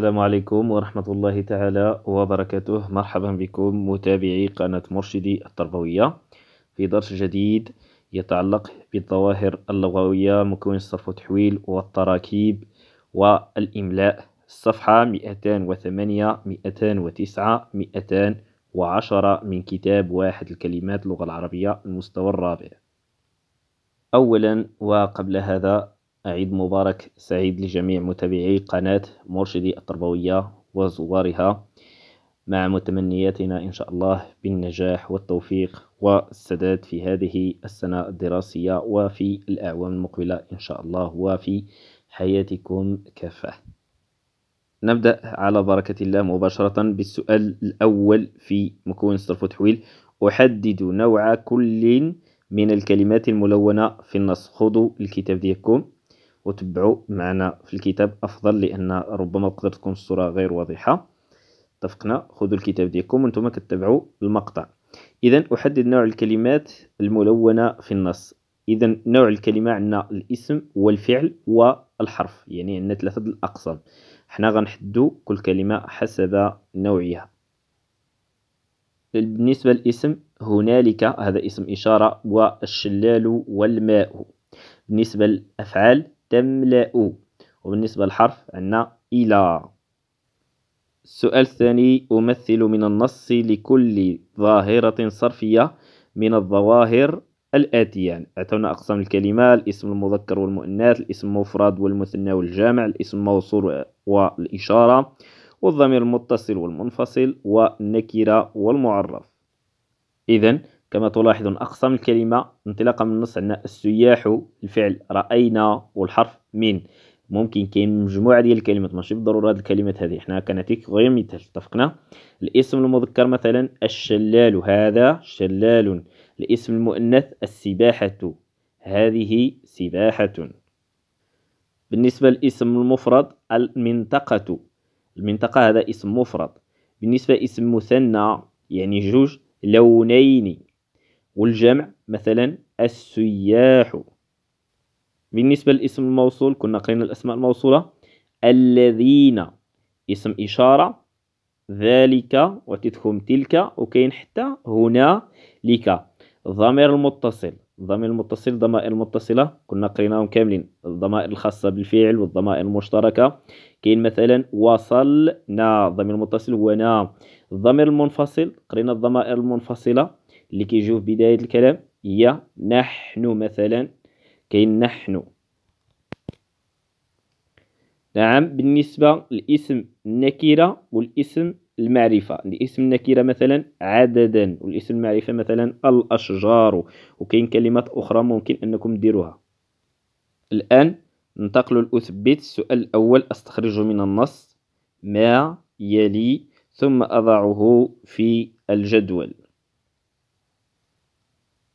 السلام عليكم ورحمة الله تعالى وبركاته مرحبا بكم متابعي قناة مرشدي التربوية في درس جديد يتعلق بالظواهر اللغوية مكون الصرف والتحويل والتراكيب والإملاء الصفحة 208 209 210 من كتاب واحد الكلمات اللغة العربية المستوى الرابع أولا وقبل هذا عيد مبارك سعيد لجميع متابعي قناة مرشدي التربوية وزوارها مع متمنياتنا إن شاء الله بالنجاح والتوفيق والسداد في هذه السنة الدراسية وفي الأعوام المقبلة إن شاء الله وفي حياتكم كافة نبدأ على بركة الله مباشرة بالسؤال الأول في مكون صرف وتحويل أحدد نوع كل من الكلمات الملونة في النص خذوا الكتاب ديالكم وتبعوا معنا في الكتاب افضل لان ربما تقدر تكون الصوره غير واضحه اتفقنا خذوا الكتاب ديالكم وانتم كتبعوا المقطع اذا احدد نوع الكلمات الملونه في النص اذا نوع الكلمه عندنا الاسم والفعل والحرف يعني عندنا ثلاثه الاقسام حنا غنحدوا كل كلمه حسب نوعها بالنسبه للاسم هنالك هذا اسم اشاره والشلال والماء بالنسبه للافعال تملأ وبالنسبة للحرف عندنا إلى السؤال الثاني أمثل من النص لكل ظاهرة صرفية من الظواهر الآتية يعني أتونا أقسام الكلمة الاسم المذكر والمؤنث الاسم المفرد والمثنى والجامع الاسم الموصول والإشارة والضمير المتصل والمنفصل والنكرة والمعرف إذا كما تلاحظون أقسام الكلمة انطلاقا من النص عندنا السياح الفعل رأينا والحرف من ممكن كاين مجموعة ديال الكلمات ماشي بالضرورة هاد الكلمات هذه حنا كنعطيك غير مثال اتفقنا الاسم المذكر مثلا الشلال هذا شلال الاسم المؤنث السباحة هذه سباحة بالنسبة للاسم المفرد المنطقة المنطقة هذا اسم مفرد بالنسبة اسم مثنى يعني جوج لونين والجمع مثلا السياح بالنسبة للاسم الموصول كنا قرينا الأسماء الموصولة الذين اسم إشارة ذلك وتدخم تلك وكاين حتى هنا لك ضمير المتصل الضمير المتصل ضمائر متصلة كنا قريناهم كاملين الضمائر الخاصة بالفعل والضمائر المشتركة كاين مثلا وصلنا الضمير المتصل هو نا الضمير المنفصل قرينا الضمائر المنفصلة اللي كيجيو في بداية الكلام هي نحن مثلا كاين نحن نعم بالنسبة لإسم النكرة والاسم المعرفة الاسم النكرة مثلا عددا والاسم المعرفة مثلا الأشجار وكاين كلمات أخرى ممكن أنكم ديروها الآن ننتقل لأثبت السؤال الأول أستخرج من النص ما يلي ثم أضعه في الجدول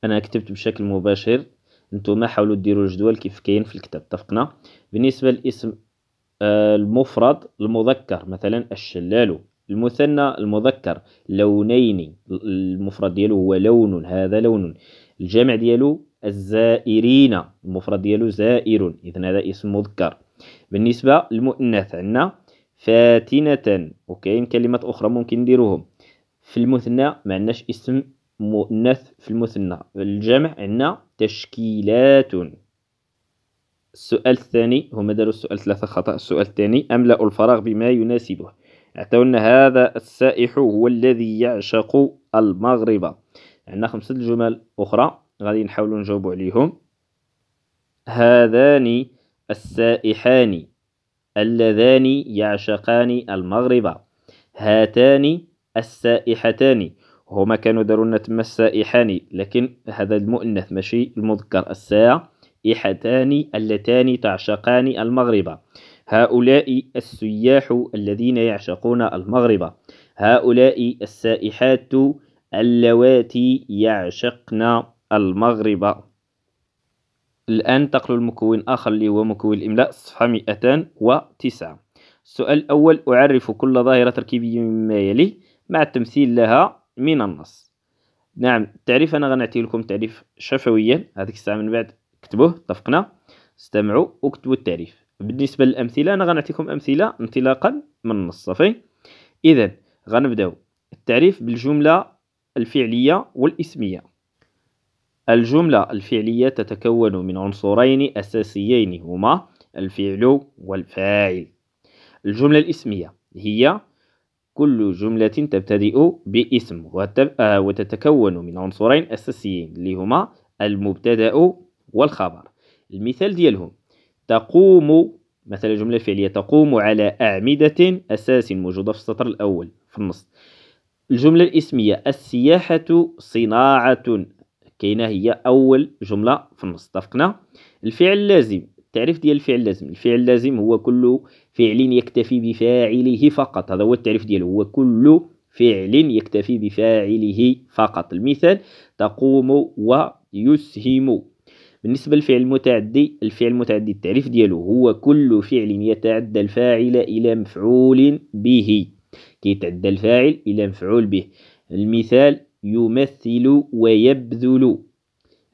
انا كتبت بشكل مباشر نتوما حاولوا ديروا الجدول كيف كاين في الكتاب اتفقنا بالنسبه للاسم آه، المفرد المذكر مثلا الشلال المثنى المذكر لونين المفرد ديالو هو لون هذا لون الجمع ديالو الزائرين المفرد ديالو زائر اذا هذا اسم مذكر بالنسبه للمؤنث عندنا فاتنه وكاين كلمات اخرى ممكن نديروهم في المثنى ما عندناش اسم مؤنث في المثنى الجمع عندنا تشكيلات السؤال الثاني هما داروا السؤال ثلاثة خطأ السؤال الثاني أملأ الفراغ بما يناسبه عطاونا هذا السائح هو الذي يعشق المغرب عندنا خمسة جمل أخرى غادي نحاولوا نجاوبوا عليهم هذان السائحان اللذان يعشقان المغرب هاتان السائحتان هما كانوا داروا تما السائحان لكن هذا المؤنث ماشي المذكر الساعة إحتان اللتان تعشقان المغرب هؤلاء السياح الذين يعشقون المغرب هؤلاء السائحات اللواتي يعشقن المغرب الآن تقل المكون آخر اللي هو مكون الإملاء صفحة 209 السؤال الأول أعرف كل ظاهرة تركيبية مما يلي مع التمثيل لها من النص نعم التعريف أنا غنعطي لكم تعريف شفويا هذيك الساعة من بعد كتبوه اتفقنا استمعوا وكتبوا التعريف بالنسبة للأمثلة أنا غنعطيكم أمثلة انطلاقا من النص صافي إذا غنبداو التعريف بالجملة الفعلية والإسمية الجملة الفعلية تتكون من عنصرين أساسيين هما الفعل والفاعل الجملة الإسمية هي كل جملة تبتدئ باسم آه، وتتكون من عنصرين أساسيين اللي هما المبتدأ والخبر المثال ديالهم تقوم مثلا جملة فعلية تقوم على أعمدة أساس موجودة في السطر الأول في النص الجملة الاسمية السياحة صناعة كاينة هي أول جملة في النص اتفقنا الفعل اللازم التعريف ديال الفعل اللازم الفعل اللازم هو كل فعل يكتفي بفاعله فقط هذا هو التعريف ديالو هو كل فعل يكتفي بفاعله فقط المثال تقوم ويسهم بالنسبة للفعل المتعدي الفعل المتعدي التعريف ديالو هو كل فعل يتعدى الفاعل إلى مفعول به كيتعدى الفاعل إلى مفعول به المثال يمثل ويبذل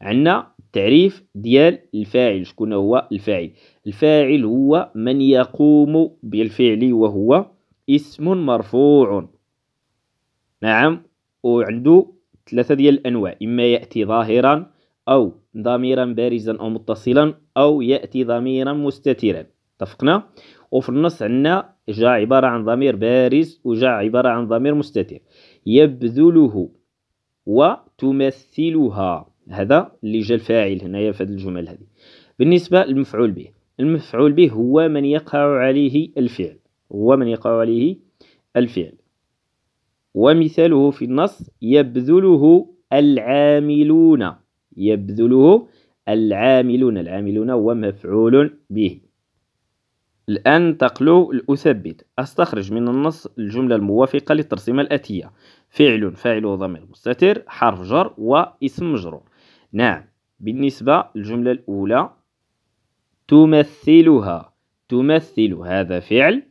عندنا التعريف ديال الفاعل شكون هو الفاعل الفاعل هو من يقوم بالفعل وهو اسم مرفوع نعم وعنده ثلاثة ديال الأنواع إما يأتي ظاهرا أو ضميرا بارزا أو متصلا أو يأتي ضميرا مستترا اتفقنا وفي النص عندنا جاء عبارة عن ضمير بارز وجاء عبارة عن ضمير مستتر يبذله وتمثلها هذا اللي جا الفاعل هنايا في هذه الجمل هذه بالنسبة للمفعول به المفعول به هو من يقع عليه الفعل هو من يقع عليه الفعل ومثاله في النص يبذله العاملون يبذله العاملون العاملون هو مفعول به الآن تقلو الأثبت أستخرج من النص الجملة الموافقة للترسيمة الآتية فعل فاعل ضمير مستتر حرف جر واسم مجرور نعم بالنسبة للجملة الأولى تمثلها تمثل هذا فعل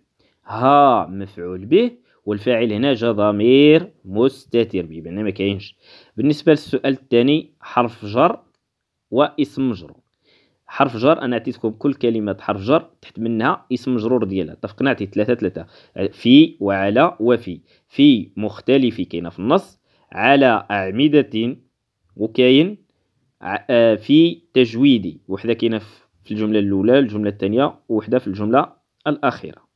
ها مفعول به والفاعل هنا جا ضمير مستتر بمعنى ما كاينش بالنسبة للسؤال الثاني حرف جر واسم مجرور حرف جر انا عطيتكم كل كلمه حرف جر تحت منها اسم مجرور ديالها اتفقنا عطيت ثلاثه ثلاثه في وعلى وفي في مختلف كاينه في النص على اعمده وكاين في تجويدي وحده كاينه في الجمله الاولى الجمله الثانيه وحده في الجمله الاخيره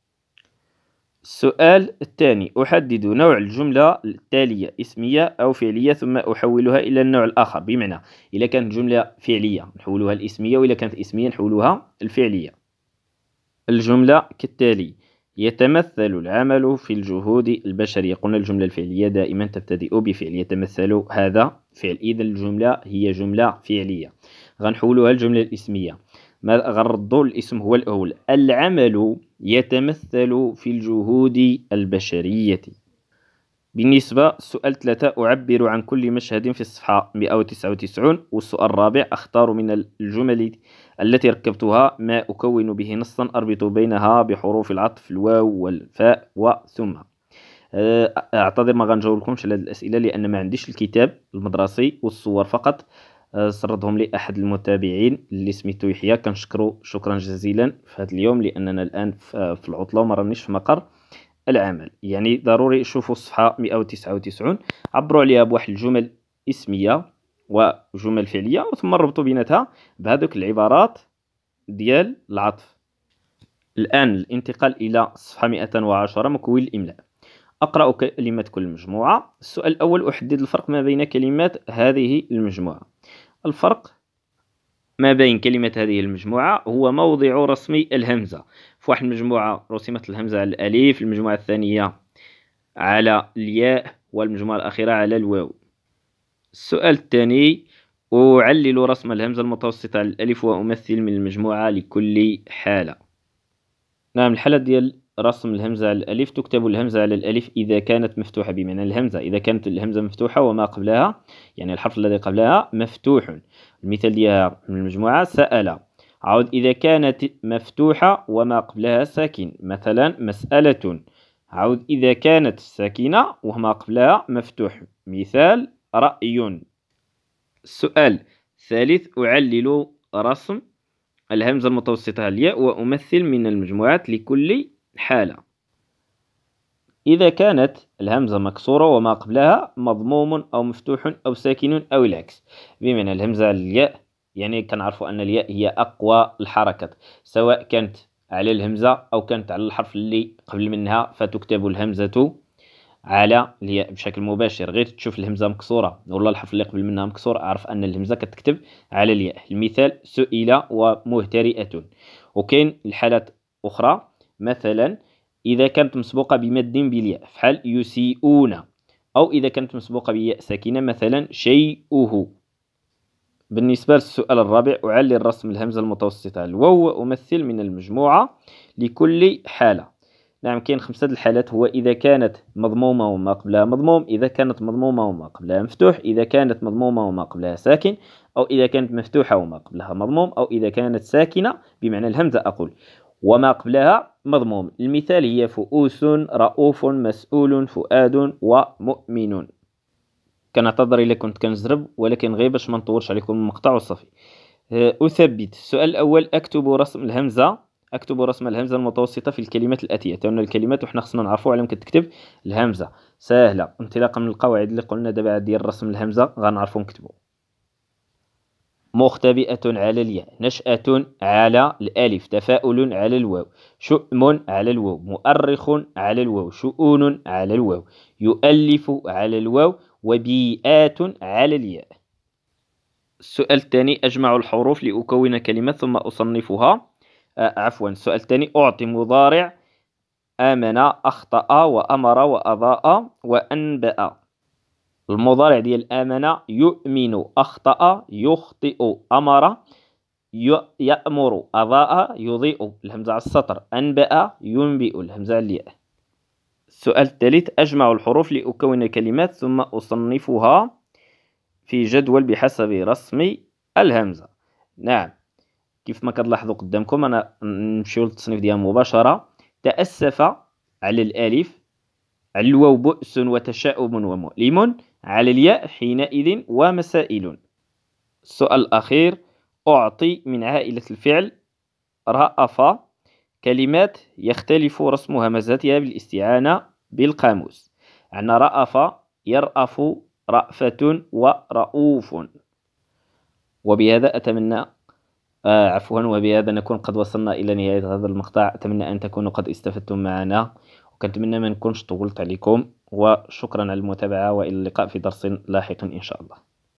السؤال الثاني أحدد نوع الجملة التالية اسمية أو فعلية ثم أحولها إلى النوع الآخر بمعنى إذا كانت جملة فعلية نحولها الاسمية وإذا كانت اسمية نحولها الفعلية الجملة كالتالي يتمثل العمل في الجهود البشرية قلنا الجملة الفعلية دائما تبتدئ بفعل يتمثل هذا فعل إذا الجملة هي جملة فعلية غنحولوها الجملة الاسمية غنردو الاسم هو الأول العمل يتمثل في الجهود البشرية بالنسبة سؤال ثلاثة أعبر عن كل مشهد في الصفحة 199 والسؤال الرابع أختار من الجمل التي ركبتها ما أكون به نصا أربط بينها بحروف العطف الواو والفاء وثم أه، اعتذر ما غنجاوبكمش على هذه الاسئله لان ما عنديش الكتاب المدرسي والصور فقط أه، سردهم لي احد المتابعين اللي سميتو يحيى كنشكرو شكرا جزيلا في هذا اليوم لاننا الان في العطله وما رانيش في مقر العمل يعني ضروري شوفوا الصفحه 199 عبروا عليها بواحد الجمل اسميه وجمل فعليه ثم ربطوا بيناتها بهذوك العبارات ديال العطف الان الانتقال الى صفحه 110 مكون الاملاء أقرأ كلمات كل مجموعة السؤال الأول أحدد الفرق ما بين كلمات هذه المجموعة الفرق ما بين كلمة هذه المجموعة هو موضع رسم الهمزة في واحد المجموعة رسمت الهمزة على الأليف المجموعة الثانية على الياء والمجموعة الأخيرة على الواو السؤال الثاني أعلل رسم الهمزة المتوسطة على الألف وأمثل من المجموعة لكل حالة نعم الحالة ديال رسم الهمزة على الألف تكتب الهمزة على الألف إذا كانت مفتوحة بمعنى الهمزة إذا كانت الهمزة مفتوحة وما قبلها يعني الحرف الذي قبلها مفتوح المثال ديالها من المجموعة سأل عاود إذا كانت مفتوحة وما قبلها ساكن مثلا مسألة عاود إذا كانت ساكنة وما قبلها مفتوح مثال رأي السؤال الثالث أعلل رسم الهمزة المتوسطة الياء وأمثل من المجموعات لكل الحالة إذا كانت الهمزة مكسورة وما قبلها مضموم أو مفتوح أو ساكن أو العكس بمعنى الهمزة الياء يعني كنعرفوا أن الياء هي أقوى الحركات سواء كانت على الهمزة أو كانت على الحرف اللي قبل منها فتكتب الهمزة على الياء بشكل مباشر غير تشوف الهمزة مكسورة ولا الحرف اللي قبل منها مكسور أعرف أن الهمزة كتكتب على الياء المثال سئل ومهترئة وكاين الحالات أخرى مثلا إذا كانت مسبوقة بمد بالياء فحال يسيئون أو إذا كانت مسبوقة بياء ساكنة مثلا شيئه بالنسبة للسؤال الرابع أعلي الرسم الهمزة المتوسطة الواو أمثل من المجموعة لكل حالة نعم كاين خمسة الحالات هو إذا كانت مضمومة وما قبلها مضموم إذا كانت مضمومة وما قبلها مفتوح إذا كانت مضمومة وما قبلها ساكن أو إذا كانت مفتوحة وما قبلها مضموم أو إذا كانت ساكنة بمعنى الهمزة أقول وما قبلها مضموم المثال هي فؤوس رؤوف مسؤول فؤاد ومؤمن كنعتذر الا كنت كنزرب ولكن غير باش ما نطورش عليكم المقطع وصافي آه، اثبت السؤال الاول اكتب رسم الهمزه اكتب رسم الهمزه المتوسطه في الكلمات الاتيه تاعنا الكلمات وحنا خصنا نعرفوا علاش كتكتب الهمزه سهله انطلاقا من القواعد اللي قلنا دابا ديال رسم الهمزه غنعرفوا نكتبوا مختبئة على الياء نشأة على الألف تفاؤل على الواو شؤم على الواو مؤرخ على الواو شؤون على الواو يؤلف على الواو وبيئات على الياء السؤال الثاني أجمع الحروف لأكون كلمة ثم أصنفها آه، عفوا السؤال الثاني أعطي مضارع آمن أخطأ وأمر وأضاء وأنبأ المضارع ديال آمن يؤمن أخطأ يخطئ أمر يأمر أضاء يضيء الهمزة على السطر أنبأ ينبئ الهمزة على الياء السؤال الثالث أجمع الحروف لأكون كلمات ثم أصنفها في جدول بحسب رسم الهمزة نعم كيف ما كتلاحظوا قدامكم أنا نمشيو للتصنيف ديالها مباشرة تأسف على الألف على الواو بؤس وتشاؤم ومؤلم على الياء حينئذ ومسائل السؤال الأخير أعطي من عائلة الفعل رأف كلمات يختلف رسم همزتها بالاستعانة بالقاموس عندنا رأف يرأف رأفة ورؤوف وبهذا أتمنى آه عفوا وبهذا نكون قد وصلنا إلى نهاية هذا المقطع أتمنى أن تكونوا قد استفدتم معنا وكنتمنى ما نكونش طولت عليكم وشكرا على المتابعة وإلى اللقاء في درس لاحق إن شاء الله